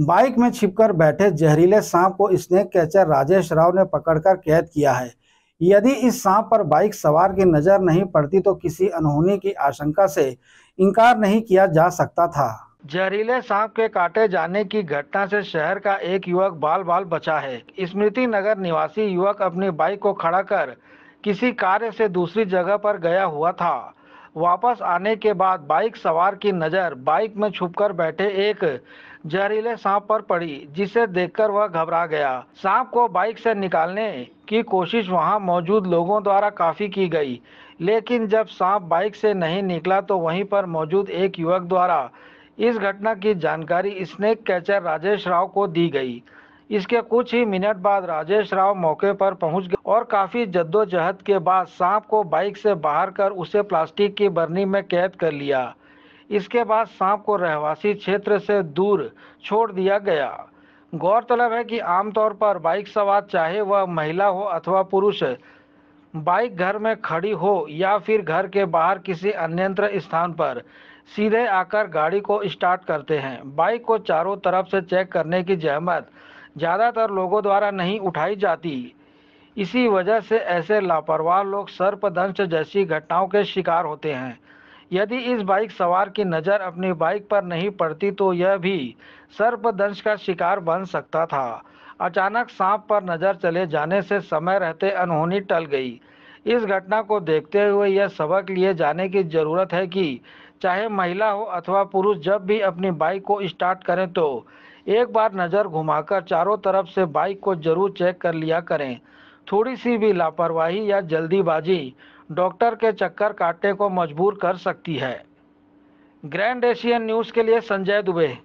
bike में छिपकर बैठे जहरीले सांप को स्नेक कैचर राजेश राव ने पकड़कर कैद किया है यदि इस सांप पर बाइक सवार की नजर नहीं पड़ती तो किसी अनहोनी की आशंका से इनकार नहीं किया जा सकता था जहरीले सांप के काटे जाने की घटना से शहर का एक युवक बाल बाल बचा है स्मृति नगर निवासी युवक अपनी बाइक को खड़ा कर किसी कार्य से दूसरी जगह पर गया हुआ था वापस आने के बाद बाइक सवार की नज़र बाइक में छुपकर बैठे एक जहरीले सांप पर पड़ी जिसे देखकर वह घबरा गया सांप को बाइक से निकालने की कोशिश वहां मौजूद लोगों द्वारा काफ़ी की गई लेकिन जब सांप बाइक से नहीं निकला तो वहीं पर मौजूद एक युवक द्वारा इस घटना की जानकारी स्नेक कैचर राजेश राव को दी गई इसके कुछ ही मिनट बाद राजेश राव मौके पर पहुंच गए और काफ़ी जद्दोजहद के बाद सांप को बाइक से बाहर कर उसे प्लास्टिक की बर्नी में कैद कर लिया इसके बाद सांप को रहवासी क्षेत्र से दूर छोड़ दिया गया गौरतलब है कि आमतौर पर बाइक सवार चाहे वह महिला हो अथवा पुरुष बाइक घर में खड़ी हो या फिर घर के बाहर किसी अन्यंत्र स्थान पर सीधे आकर गाड़ी को स्टार्ट करते हैं बाइक को चारों तरफ से चेक करने की जहमत ज़्यादातर लोगों द्वारा नहीं उठाई जाती इसी वजह से ऐसे लापरवाह लोग सर्पदंश जैसी घटनाओं के शिकार होते हैं यदि इस बाइक सवार की नज़र अपनी बाइक पर नहीं पड़ती तो यह भी सर्पदंश का शिकार बन सकता था अचानक सांप पर नज़र चले जाने से समय रहते अनहोनी टल गई इस घटना को देखते हुए यह सबक लिए जाने की ज़रूरत है कि चाहे महिला हो अथवा पुरुष जब भी अपनी बाइक को स्टार्ट करें तो एक बार नज़र घुमाकर चारों तरफ से बाइक को जरूर चेक कर लिया करें थोड़ी सी भी लापरवाही या जल्दीबाजी डॉक्टर के चक्कर काटने को मजबूर कर सकती है ग्रैंड एशियन न्यूज़ के लिए संजय दुबे